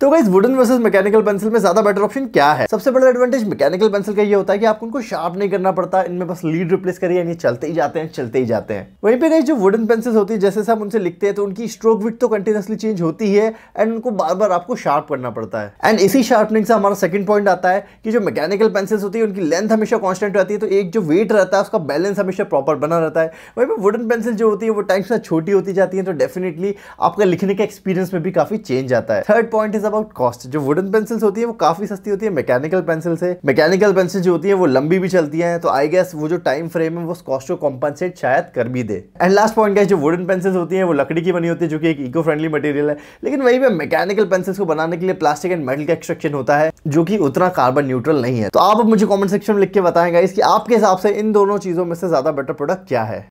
तो इस wooden versus mechanical pencil में ज्यादा बेटर ऑप्शन क्या है सबसे बड़ा एडवांटेज मैकेनिकल पेंसिल का ये होता है कि आपको उनको शार्प नहीं करना पड़ता इनमें बस लीड रिप्लेस करिए यानी चलते ही जाते हैं चलते ही जाते हैं वहीं पे गई जो वुडन पेंसिल होती है जैसे हम उनसे लिखते हैं तो उनकी स्ट्रोक विथ तो कंटिन्यूसली चेंज होती है एंड उनको बार बार आपको शार्प करना पड़ता है एंड इसी शार्पनिंग से हमारा सेकंड पॉइंट आता है कि जो मैकेनिकल पेंसिल्स होती है उनकी लेंथ हमेशा कॉन्स्टेंट रहती है तो एक जो वेट रहता है उसका बैलेंस हमेशा प्रॉपर बना रहता है वहीं पर वुडन पेंसिल जो होती है वो टाइम से छोटी होती जाती है तो डेफिनेटली आपका लिखने का एक्सपीरियंस में भी काफी चेंज आता है third point is about cost जो वुडन पेंसिल्स होती है वो काफ़ी सस्ती होती है मैकेनिकल पेंसिल से मैकेनिकल पेंसिल जो होती है वो लंबी भी चलती है तो आई गेस वो जो टाइम फ्रेम है वो कॉस्ट को कॉम्पनसेट शायद कर भी दे एंड लास्ट पॉइंट गैस जो वुडन पेंसिल्स होती है वो लकड़ी की बनी होती है जो कि एक इको फ्रेंडली मटेरियल है लेकिन वही में मैकेनिकल पेंसिल्स को बनाने के लिए प्लास्टिक एंड मेटल का एक्सट्रक्शन होता है जो कि उतना कार्बन न्यूट्रल नहीं है तो आप मुझे कॉमेंट सेक्शन में लिख के बताएंगे इसकी आपके हिसाब से इन दोनों चीज़ों में से ज़्यादा बेटर प्रोडक्ट क्या है